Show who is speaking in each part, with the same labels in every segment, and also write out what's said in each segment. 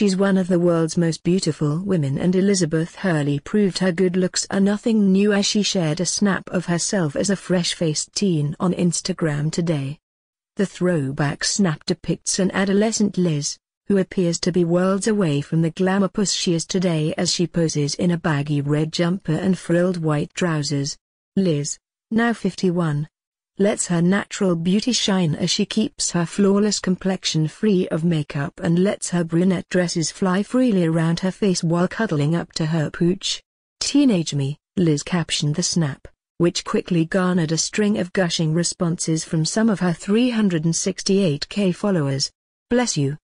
Speaker 1: She's one of the world's most beautiful women and Elizabeth Hurley proved her good looks are nothing new as she shared a snap of herself as a fresh-faced teen on Instagram today. The throwback snap depicts an adolescent Liz, who appears to be worlds away from the glamour puss she is today as she poses in a baggy red jumper and frilled white trousers. Liz, now 51, lets her natural beauty shine as she keeps her flawless complexion free of makeup and lets her brunette dresses fly freely around her face while cuddling up to her pooch. Teenage me, Liz captioned the snap, which quickly garnered a string of gushing responses from some of her 368k followers. Bless you.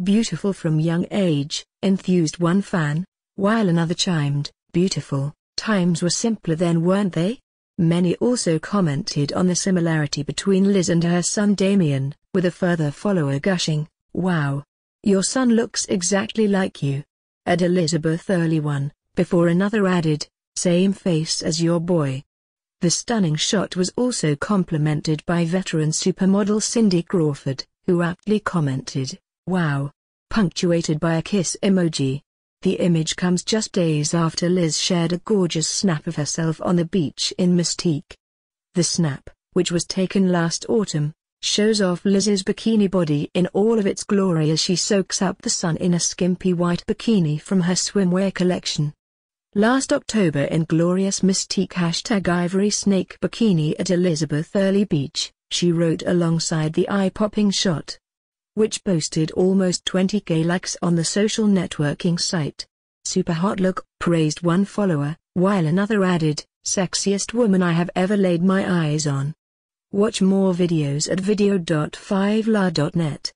Speaker 1: Beautiful from young age, enthused one fan, while another chimed, beautiful, times were simpler then weren't they? Many also commented on the similarity between Liz and her son Damien, with a further follower gushing, Wow! Your son looks exactly like you. At Elizabeth early one, before another added, same face as your boy. The stunning shot was also complimented by veteran supermodel Cindy Crawford, who aptly commented, Wow! Punctuated by a kiss emoji. The image comes just days after Liz shared a gorgeous snap of herself on the beach in Mystique. The snap, which was taken last autumn, shows off Liz's bikini body in all of its glory as she soaks up the sun in a skimpy white bikini from her swimwear collection. Last October in glorious Mystique hashtag Ivory Snake Bikini at Elizabeth Early Beach, she wrote alongside the eye-popping shot, which boasted almost 20 gay likes on the social networking site. Superhotlook Look praised one follower, while another added, sexiest woman I have ever laid my eyes on. Watch more videos at video.5la.net.